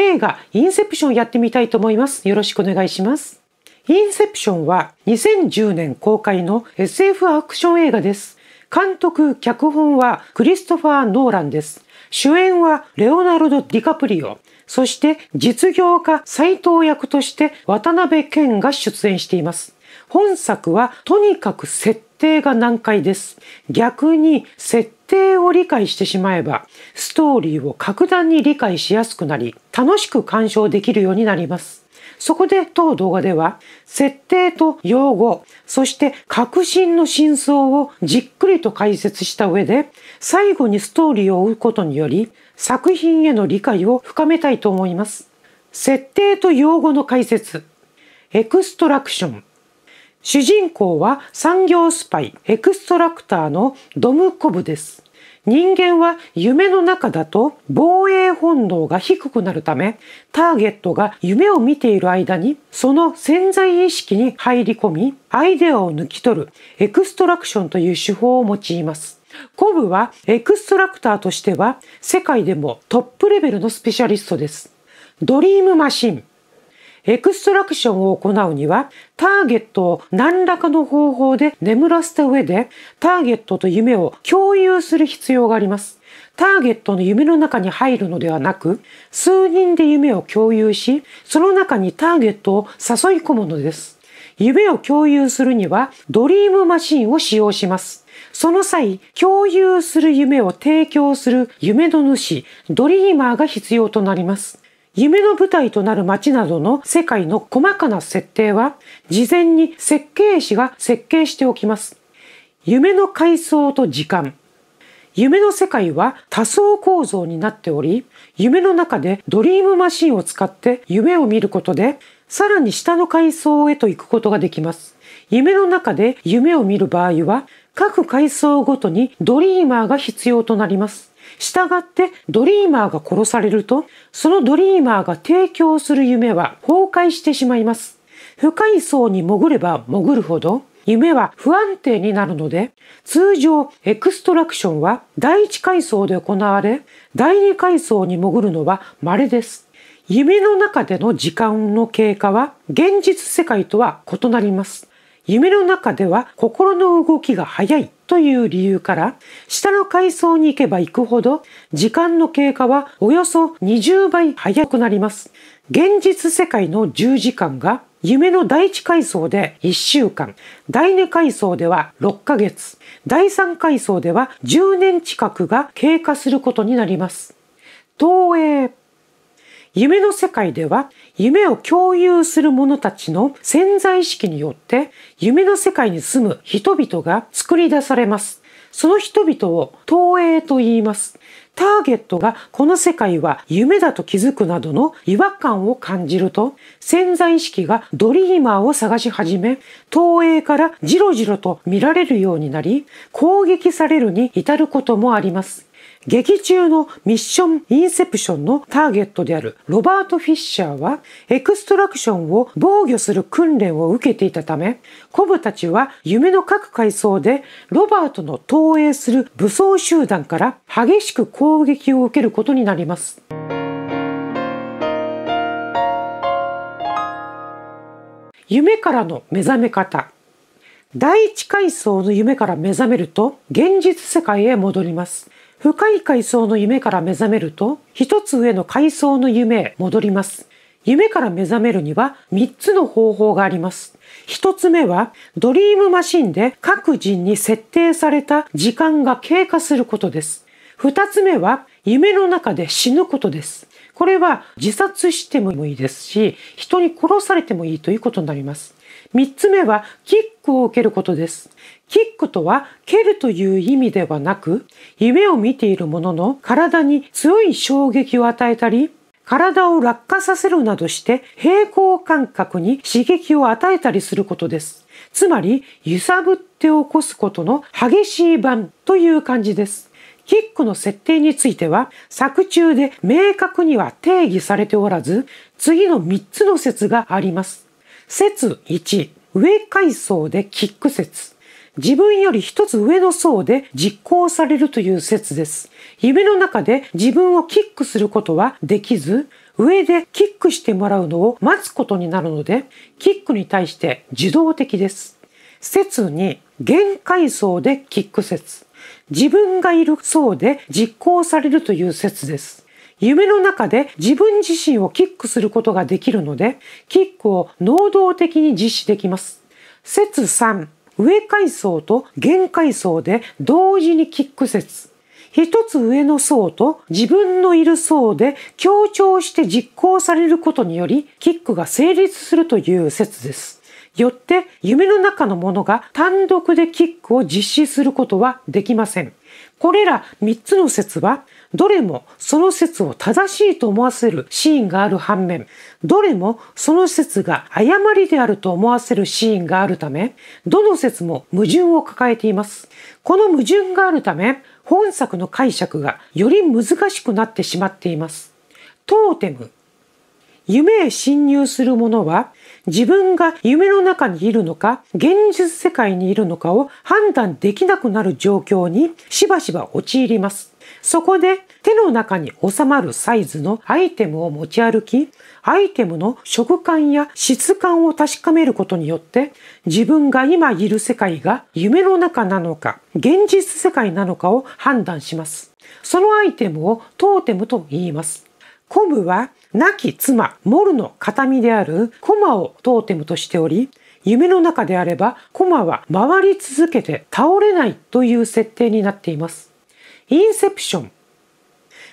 映画インセプションやってみたいと思います。よろしくお願いします。インセプションは2010年公開の SF アクション映画です。監督、脚本はクリストファー・ノーランです。主演はレオナルド・ディカプリオ、そして実業家斎藤役として渡辺謙が出演しています。本作はとにかく設定が難解です。逆に設程を理解してしまえば、ストーリーを格段に理解しやすくなり、楽しく鑑賞できるようになります。そこで当動画では、設定と用語、そして革新の真相をじっくりと解説した上で、最後にストーリーを追うことにより、作品への理解を深めたいと思います。設定と用語の解説、エクストラクション。主人公は産業スパイ、エクストラクターのドムコブです。人間は夢の中だと防衛本能が低くなるため、ターゲットが夢を見ている間に、その潜在意識に入り込み、アイデアを抜き取る、エクストラクションという手法を用います。コブはエクストラクターとしては世界でもトップレベルのスペシャリストです。ドリームマシン、エクストラクションを行うには、ターゲットを何らかの方法で眠らせた上で、ターゲットと夢を共有する必要があります。ターゲットの夢の中に入るのではなく、数人で夢を共有し、その中にターゲットを誘い込むのです。夢を共有するには、ドリームマシンを使用します。その際、共有する夢を提供する夢の主、ドリーマーが必要となります。夢の舞台となる街などの世界の細かな設定は事前に設計士が設計しておきます。夢の階層と時間。夢の世界は多層構造になっており、夢の中でドリームマシンを使って夢を見ることで、さらに下の階層へと行くことができます。夢の中で夢を見る場合は、各階層ごとにドリーマーが必要となります。従ってドリーマーが殺されると、そのドリーマーが提供する夢は崩壊してしまいます。深い層に潜れば潜るほど、夢は不安定になるので、通常エクストラクションは第一階層で行われ、第二階層に潜るのは稀です。夢の中での時間の経過は現実世界とは異なります。夢の中では心の動きが速い。という理由から、下の階層に行けば行くほど、時間の経過はおよそ20倍早くなります。現実世界の10時間が、夢の第1階層で1週間、第2階層では6ヶ月、第3階層では10年近くが経過することになります。東映夢の世界では夢を共有する者たちの潜在意識によって夢の世界に住む人々が作り出されます。その人々を投影と言います。ターゲットがこの世界は夢だと気づくなどの違和感を感じると、潜在意識がドリーマーを探し始め、投影からじろじろと見られるようになり、攻撃されるに至ることもあります。劇中のミッションインセプションのターゲットであるロバート・フィッシャーはエクストラクションを防御する訓練を受けていたため、コブたちは夢の各階層でロバートの投影する武装集団から激しく攻撃を受けることになります。夢からの目覚め方第一階層の夢から目覚めると現実世界へ戻ります深い階層の夢から目覚めると、一つ上の階層の夢へ戻ります。夢から目覚めるには三つの方法があります。一つ目は、ドリームマシンで各人に設定された時間が経過することです。二つ目は、夢の中で死ぬことです。これは自殺してもいいですし、人に殺されてもいいということになります。3つ目は、キックを受けることです。キックとは、蹴るという意味ではなく、夢を見ているものの体に強い衝撃を与えたり、体を落下させるなどして平行感覚に刺激を与えたりすることです。つまり、揺さぶって起こすことの激しい版という感じです。キックの設定については作中で明確には定義されておらず、次の3つの説があります。説1、上階層でキック説。自分より一つ上の層で実行されるという説です。夢の中で自分をキックすることはできず、上でキックしてもらうのを待つことになるので、キックに対して自動的です。説に限界層でキック説。自分がいるそうで実行されるという説です。夢の中で自分自身をキックすることができるので、キックを能動的に実施できます。説3、上階層と限階層で同時にキック説。一つ上の層と自分のいる層で強調して実行されることにより、キックが成立するという説です。よって夢の中のものが単独でキックを実施することはできません。これら3つの説は、どれもその説を正しいと思わせるシーンがある反面、どれもその説が誤りであると思わせるシーンがあるため、どの説も矛盾を抱えています。この矛盾があるため、本作の解釈がより難しくなってしまっています。トーテム夢へ侵入する者は自分が夢の中にいるのか、現実世界にいるのかを判断できなくなる状況にしばしば陥ります。そこで手の中に収まるサイズのアイテムを持ち歩き、アイテムの食感や質感を確かめることによって、自分が今いる世界が夢の中なのか、現実世界なのかを判断します。そのアイテムをトーテムと言います。コムは亡き妻、モルの形見であるコマをトーテムとしており、夢の中であればコマは回り続けて倒れないという設定になっています。インセプション。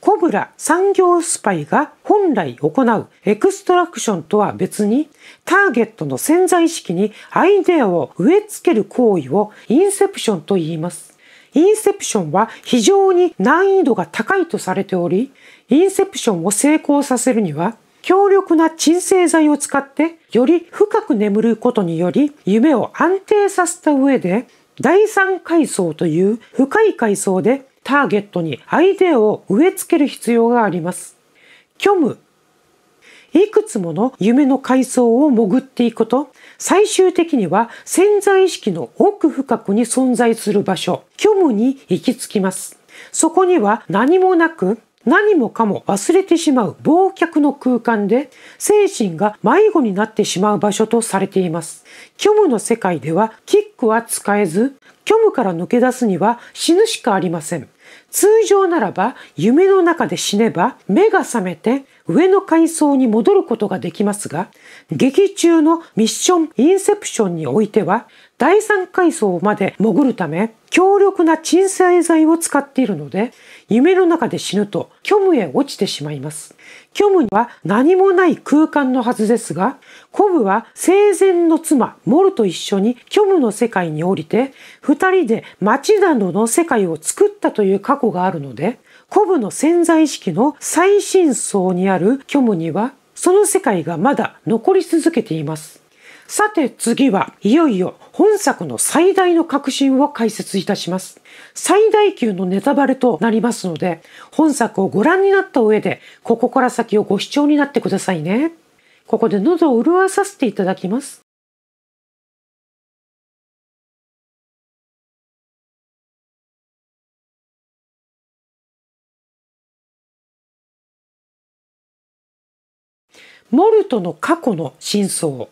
コブラ産業スパイが本来行うエクストラクションとは別に、ターゲットの潜在意識にアイデアを植え付ける行為をインセプションと言います。インセプションは非常に難易度が高いとされており、インセプションを成功させるには、強力な鎮静剤を使ってより深く眠ることにより夢を安定させた上で第三階層という深い階層でターゲットにアイデアを植え付ける必要があります。虚無。いくつもの夢の階層を潜っていくと最終的には潜在意識の奥深くに存在する場所、虚無に行き着きます。そこには何もなく何もかも忘れてしまう忘却の空間で精神が迷子になってしまう場所とされています。虚無の世界ではキックは使えず、虚無から抜け出すには死ぬしかありません。通常ならば夢の中で死ねば目が覚めて上の階層に戻ることができますが、劇中のミッションインセプションにおいては第三階層まで潜るため強力な鎮静剤を使っているので夢の中で死ぬと虚無へ落ちてしまいます。虚無には何もない空間のはずですが、コブは生前の妻、モルと一緒に虚無の世界に降りて、二人で町などの世界を作ったという過去があるので、コブの潜在意識の最深層にある虚無には、その世界がまだ残り続けています。さて次はいよいよ本作の最大の核心を解説いたします。最大級のネタバレとなりますので、本作をご覧になった上で、ここから先をご視聴になってくださいね。ここで喉を潤わさせていただきます。モルトの過去の真相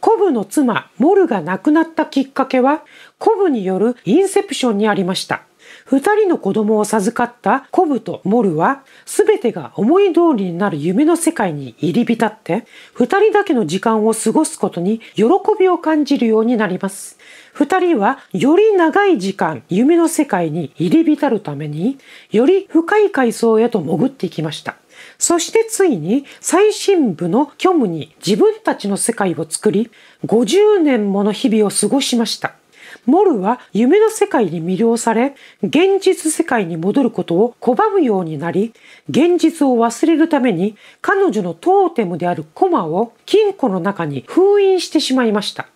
コブの妻、モルが亡くなったきっかけは、コブによるインセプションにありました。二人の子供を授かったコブとモルは、すべてが思い通りになる夢の世界に入り浸って、二人だけの時間を過ごすことに喜びを感じるようになります。二人はより長い時間夢の世界に入り浸るために、より深い階層へと潜っていきました。そしてついに最新部の虚無に自分たちの世界を作り、50年もの日々を過ごしました。モルは夢の世界に魅了され、現実世界に戻ることを拒むようになり、現実を忘れるために彼女のトーテムであるコマを金庫の中に封印してしまいました。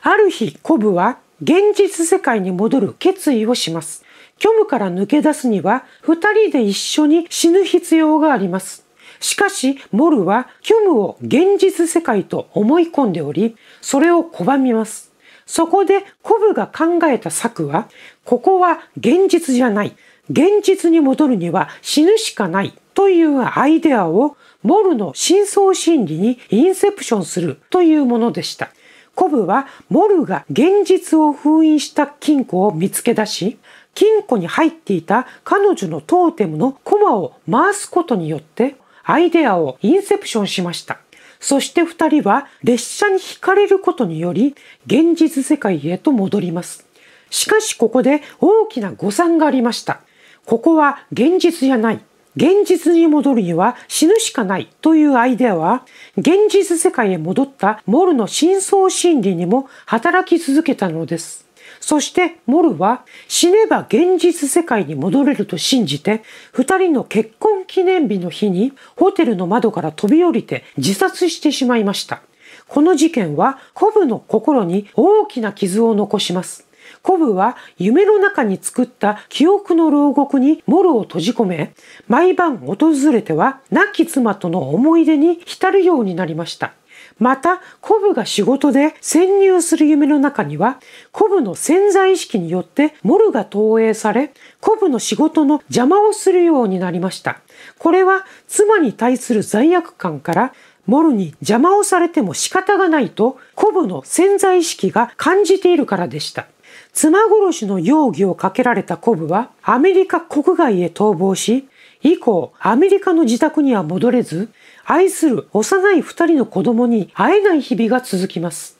ある日、コブは現実世界に戻る決意をします。虚無から抜け出すには、二人で一緒に死ぬ必要があります。しかし、モルは虚無を現実世界と思い込んでおり、それを拒みます。そこでコブが考えた策は、ここは現実じゃない。現実に戻るには死ぬしかないというアイデアをモルの深層心理にインセプションするというものでした。コブはモルが現実を封印した金庫を見つけ出し、金庫に入っていた彼女のトーテムのコマを回すことによってアイデアをインセプションしました。そして二人は列車に惹かれることにより現実世界へと戻ります。しかしここで大きな誤算がありました。ここは現実じゃない。現実に戻るには死ぬしかないというアイデアは、現実世界へ戻ったモルの深層心理にも働き続けたのです。そしてモルは死ねば現実世界に戻れると信じて2人の結婚記念日の日にホテルの窓から飛び降りて自殺してしまいました。この事件はコブの心に大きな傷を残します。コブは夢の中に作った記憶の牢獄にモルを閉じ込め、毎晩訪れては亡き妻との思い出に浸るようになりました。また、コブが仕事で潜入する夢の中には、コブの潜在意識によってモルが投影され、コブの仕事の邪魔をするようになりました。これは妻に対する罪悪感から、モルに邪魔をされても仕方がないと、コブの潜在意識が感じているからでした。妻殺しの容疑をかけられたコブはアメリカ国外へ逃亡し、以降アメリカの自宅には戻れず、愛する幼い二人の子供に会えない日々が続きます。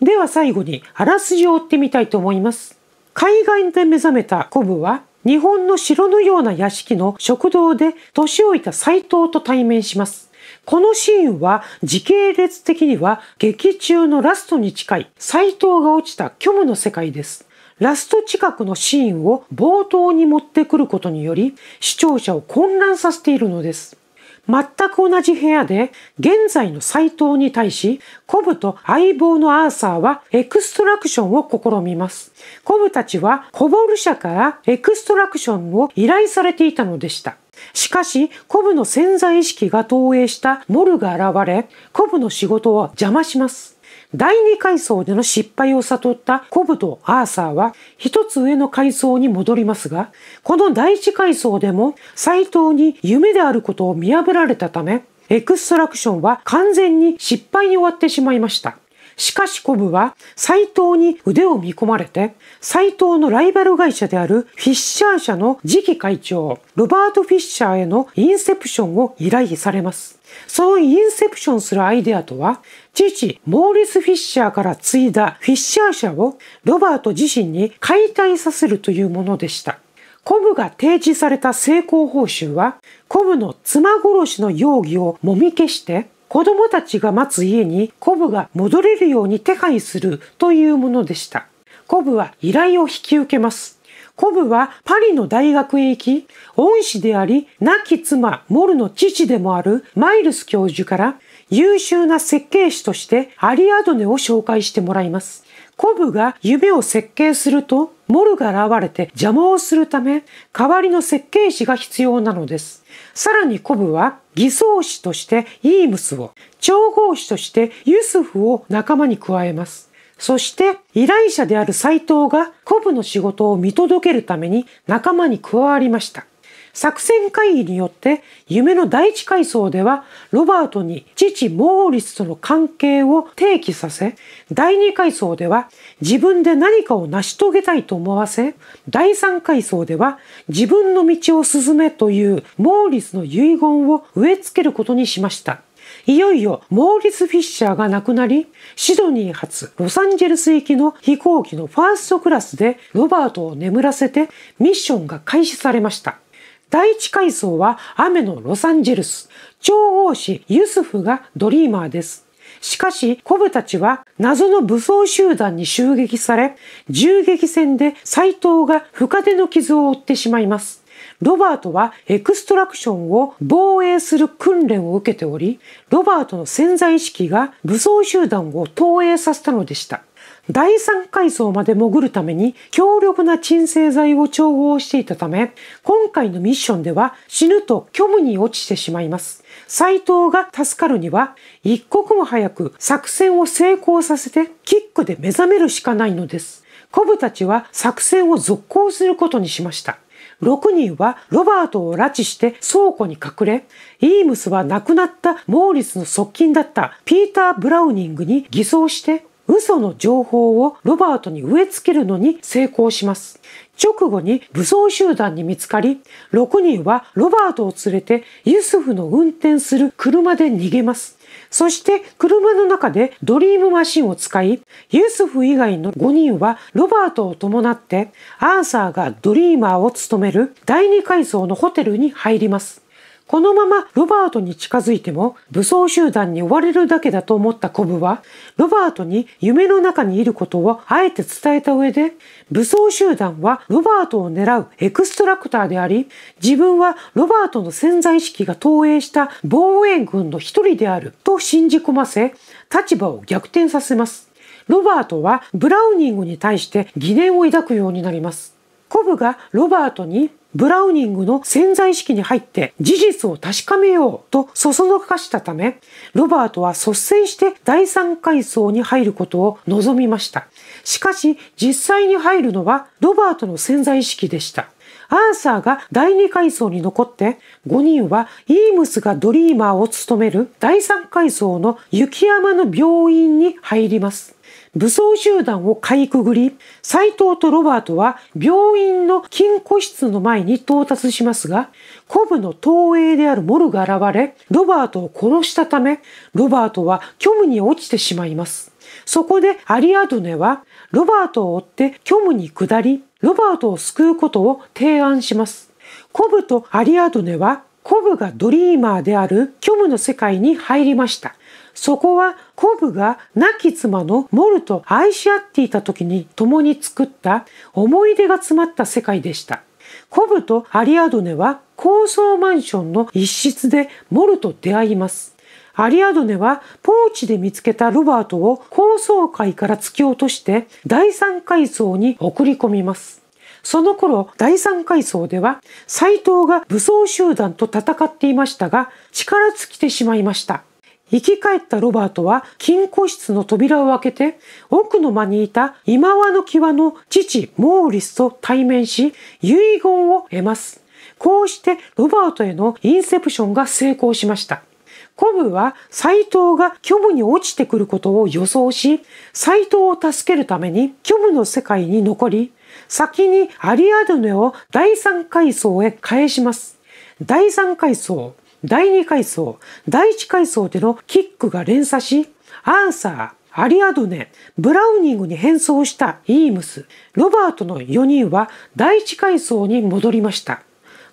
では最後にあらすじを追ってみたいと思います。海外で目覚めたコブは日本の城のような屋敷の食堂で年老いた斎藤と対面します。このシーンは時系列的には劇中のラストに近い斎藤が落ちた虚無の世界です。ラスト近くのシーンを冒頭に持ってくることにより視聴者を混乱させているのです。全く同じ部屋で現在の斎藤に対しコブと相棒のアーサーはエクストラクションを試みます。コブたちはコボル社からエクストラクションを依頼されていたのでした。しかし、コブの潜在意識が投影したモルが現れ、コブの仕事を邪魔します。第2階層での失敗を悟ったコブとアーサーは一つ上の階層に戻りますが、この第1階層でも斎藤に夢であることを見破られたため、エクストラクションは完全に失敗に終わってしまいました。しかしコブは斎藤に腕を見込まれて、斎藤のライバル会社であるフィッシャー社の次期会長、ロバート・フィッシャーへのインセプションを依頼されます。そのインセプションするアイデアとは、父、モーリス・フィッシャーから継いだフィッシャー社をロバート自身に解体させるというものでした。コブが提示された成功報酬は、コブの妻殺しの容疑をもみ消して、子供たちが待つ家にコブが戻れるように手配するというものでした。コブは依頼を引き受けます。コブはパリの大学へ行き、恩師であり、亡き妻、モルの父でもあるマイルス教授から優秀な設計士としてアリアドネを紹介してもらいます。コブが夢を設計すると、モルが現れて邪魔をするため、代わりの設計士が必要なのです。さらにコブは偽装士としてイームスを、調合士としてユスフを仲間に加えます。そして依頼者である斎藤がコブの仕事を見届けるために仲間に加わりました。作戦会議によって夢の第一階層ではロバートに父モーリスとの関係を提起させ第二階層では自分で何かを成し遂げたいと思わせ第三階層では自分の道を進めというモーリスの遺言を植え付けることにしました。いよいよモーリス・フィッシャーが亡くなり、シドニー発ロサンゼルス行きの飛行機のファーストクラスでロバートを眠らせてミッションが開始されました。第一階層は雨のロサンゼルス。超王子ユスフがドリーマーです。しかし、コブたちは謎の武装集団に襲撃され、銃撃戦で斎藤が深手の傷を負ってしまいます。ロバートはエクストラクションを防衛する訓練を受けており、ロバートの潜在意識が武装集団を投影させたのでした。第3階層まで潜るために強力な鎮静剤を調合していたため、今回のミッションでは死ぬと虚無に落ちてしまいます。斎藤が助かるには、一刻も早く作戦を成功させてキックで目覚めるしかないのです。コブたちは作戦を続行することにしました。6人はロバートを拉致して倉庫に隠れ、イームスは亡くなったモーリスの側近だったピーター・ブラウニングに偽装して嘘の情報をロバートに植え付けるのに成功します。直後に武装集団に見つかり、6人はロバートを連れてユスフの運転する車で逃げます。そして車の中でドリームマシンを使い、ユスフ以外の5人はロバートを伴ってアーサーがドリーマーを務める第二階層のホテルに入ります。このままロバートに近づいても武装集団に追われるだけだと思ったコブは、ロバートに夢の中にいることをあえて伝えた上で、武装集団はロバートを狙うエクストラクターであり、自分はロバートの潜在意識が投影した防衛軍の一人であると信じ込ませ、立場を逆転させます。ロバートはブラウニングに対して疑念を抱くようになります。コブがロバートにブラウニングの潜在意識に入って事実を確かめようとそそのかしたため、ロバートは率先して第三階層に入ることを望みました。しかし実際に入るのはロバートの潜在意識でした。アーサーが第二階層に残って5人はイームスがドリーマーを務める第三階層の雪山の病院に入ります。武装集団をかいくぐり、斎藤とロバートは病院の金庫室の前に到達しますが、コブの投影であるモルが現れ、ロバートを殺したため、ロバートは虚無に落ちてしまいます。そこでアリアドネは、ロバートを追って虚無に下り、ロバートを救うことを提案します。コブとアリアドネは、コブがドリーマーである虚無の世界に入りました。そこはコブが亡き妻のモルと愛し合っていた時に共に作った思い出が詰まった世界でした。コブとアリアドネは高層マンションの一室でモルと出会います。アリアドネはポーチで見つけたロバートを高層階から突き落として第三階層に送り込みます。その頃、第三階層では、斎藤が武装集団と戦っていましたが、力尽きてしまいました。生き返ったロバートは金庫室の扉を開けて奥の間にいた今和の際の父モーリスと対面し遺言を得ます。こうしてロバートへのインセプションが成功しました。コブは斎藤が虚無に落ちてくることを予想し、斎藤を助けるために虚無の世界に残り、先にアリアドネを第三階層へ返します。第三階層第2階層、第1階層でのキックが連鎖し、アーサー、アリアドネ、ブラウニングに変装したイームス、ロバートの4人は第1階層に戻りました。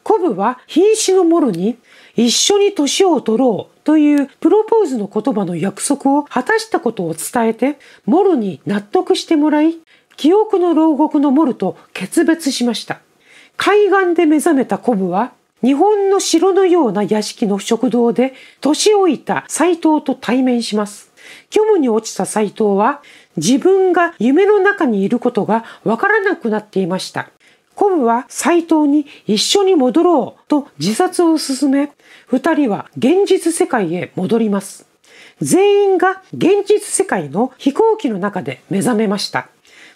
コブは瀕死のモルに一緒に年を取ろうというプロポーズの言葉の約束を果たしたことを伝えて、モルに納得してもらい、記憶の牢獄のモルと決別しました。海岸で目覚めたコブは日本の城のような屋敷の食堂で年老いた斎藤と対面します。虚無に落ちた斎藤は自分が夢の中にいることがわからなくなっていました。コブは斎藤に一緒に戻ろうと自殺を勧め、二人は現実世界へ戻ります。全員が現実世界の飛行機の中で目覚めました。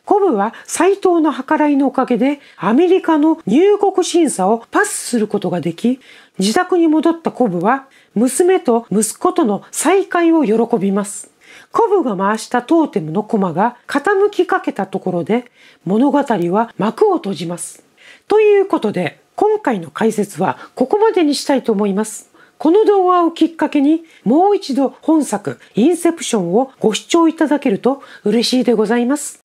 コブは斎藤の計らいのおかげでアメリカの入国審査をパスすることができ、自宅に戻ったコブは娘と息子との再会を喜びます。コブが回したトーテムの駒が傾きかけたところで物語は幕を閉じます。ということで今回の解説はここまでにしたいと思います。この動画をきっかけにもう一度本作インセプションをご視聴いただけると嬉しいでございます。